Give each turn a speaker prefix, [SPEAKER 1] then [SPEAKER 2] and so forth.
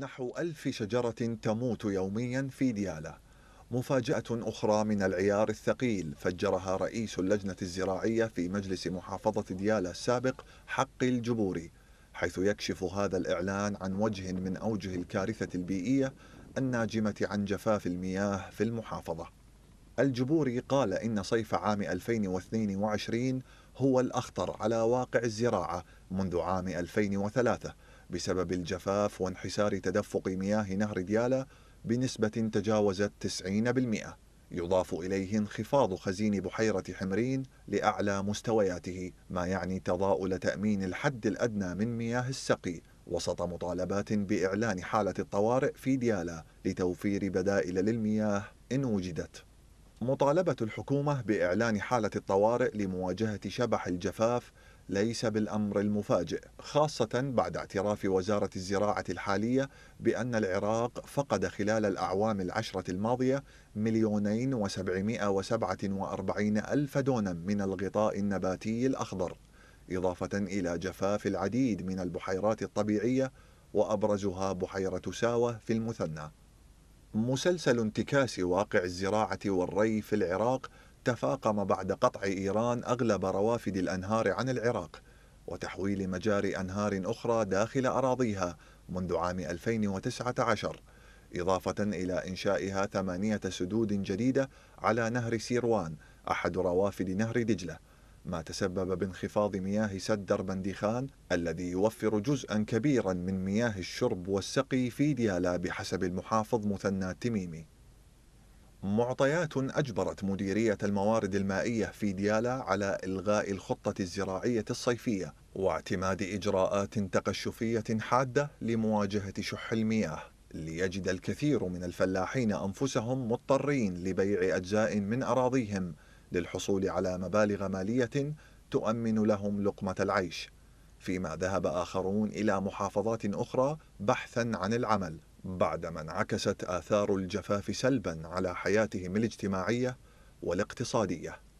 [SPEAKER 1] نحو ألف شجرة تموت يوميا في ديالة مفاجأة أخرى من العيار الثقيل فجرها رئيس اللجنة الزراعية في مجلس محافظة ديالة السابق حق الجبوري حيث يكشف هذا الإعلان عن وجه من أوجه الكارثة البيئية الناجمة عن جفاف المياه في المحافظة الجبوري قال إن صيف عام 2022 هو الأخطر على واقع الزراعة منذ عام 2003 بسبب الجفاف وانحسار تدفق مياه نهر ديالا بنسبة تجاوزت 90% يضاف إليه انخفاض خزين بحيرة حمرين لأعلى مستوياته ما يعني تضاؤل تأمين الحد الأدنى من مياه السقي وسط مطالبات بإعلان حالة الطوارئ في ديالا لتوفير بدائل للمياه إن وجدت مطالبة الحكومة بإعلان حالة الطوارئ لمواجهة شبح الجفاف ليس بالأمر المفاجئ خاصة بعد اعتراف وزارة الزراعة الحالية بأن العراق فقد خلال الأعوام العشرة الماضية مليونين وسبعمائة وسبعة وأربعين ألف دونم من الغطاء النباتي الأخضر إضافة إلى جفاف العديد من البحيرات الطبيعية وأبرزها بحيرة ساوة في المثنى مسلسل انتكاس واقع الزراعة والري في العراق تفاقم بعد قطع إيران أغلب روافد الأنهار عن العراق وتحويل مجاري أنهار أخرى داخل أراضيها منذ عام 2019 إضافة إلى إنشائها ثمانية سدود جديدة على نهر سيروان أحد روافد نهر دجلة ما تسبب بانخفاض مياه سد دربندخان الذي يوفر جزءا كبيرا من مياه الشرب والسقي في ديالا بحسب المحافظ مثنى التميمي معطيات أجبرت مديرية الموارد المائية في ديالا على إلغاء الخطة الزراعية الصيفية واعتماد إجراءات تقشفية حادة لمواجهة شح المياه ليجد الكثير من الفلاحين أنفسهم مضطرين لبيع أجزاء من أراضيهم للحصول على مبالغ مالية تؤمن لهم لقمة العيش فيما ذهب آخرون إلى محافظات أخرى بحثا عن العمل بعدما انعكست آثار الجفاف سلبا على حياتهم الاجتماعية والاقتصادية